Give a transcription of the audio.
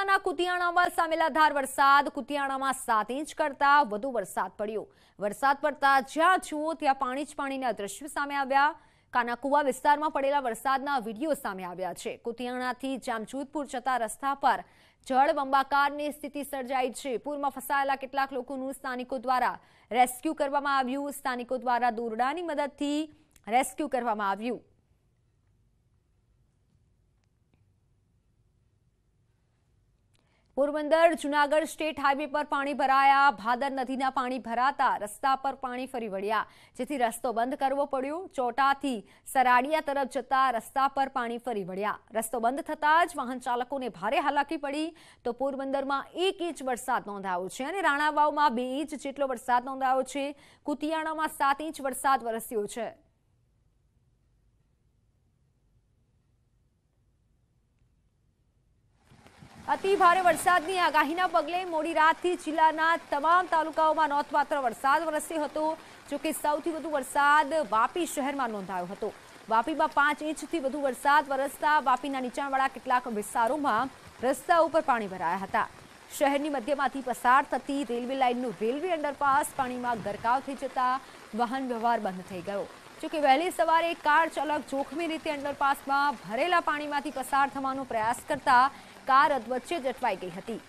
જિલ્લાના કુતિયાણામાં સામેલા ધાર વરસાદ કુતિયાણામાં સાત ઇંચ કરતા વધુ વરસાદ પડ્યો વરસાદ પડતા જ્યાં જુઓ ત્યાં પાણી જ પાણીના દ્રશ્યો સામે આવ્યા કાનાકુવા વિસ્તારમાં પડેલા વરસાદના વિડીયો સામે આવ્યા છે કુતિયાણાથી જામજોધપુર જતા રસ્તા પર જળબંબાકારની સ્થિતિ સર્જાઈ છે પૂરમાં ફસાયેલા કેટલાક લોકોનું સ્થાનિકો દ્વારા રેસ્ક્યુ કરવામાં આવ્યું સ્થાનિકો દ્વારા દોરડાની મદદથી રેસ્ક્યુ કરવામાં આવ્યું પોરબંદર જુનાગઢ સ્ટેટ હાઈવે પર પાણી ભરાયા ભાદર નદીના પાણી ભરાતા રસ્તા પર પાણી ફરી વળ્યા જેથી રસ્તો બંધ કરવો પડ્યો ચોટાથી સરાડિયા તરફ જતા રસ્તા પર પાણી ફરી વળ્યા રસ્તો બંધ થતાં જ વાહન ચાલકોને ભારે હાલાકી પડી તો પોરબંદરમાં એક ઇંચ વરસાદ નોંધાયો છે અને રાણાવાવમાં બે ઇંચ જેટલો વરસાદ નોંધાયો છે કુતિયાણામાં સાત ઇંચ વરસાદ વરસ્યો છે અતિ ભારે વરસાદની આગાહીના પગલે મોડી રાતથી જિલ્લાના તમામ તાલુકાઓમાં નોંધપાત્ર વરસાદ વરસ્યો હતો જોકે સૌથી વધુ વરસાદ વાપી શહેરમાં નોંધાયો હતો વાપીમાં પાંચ ઇંચથી વધુ વરસાદ વરસતા વાપીના નીચાણવાળા કેટલાક વિસ્તારોમાં રસ્તા ઉપર પાણી ભરાયા હતા શહેરની મધ્યમાંથી પસાર થતી રેલવે લાઇનનું રેલવે અંડરપાસ પાણીમાં ગરકાવ થઈ જતા વાહન વ્યવહાર બંધ થઈ ગયો જોકે વહેલી સવારે કાર ચાલક જોખમી રીતે અંડરપાસમાં ભરેલા પાણીમાંથી પસાર થવાનો પ્રયાસ કરતા કાર અધવચ્ચે જ અટવાઈ ગઈ હતી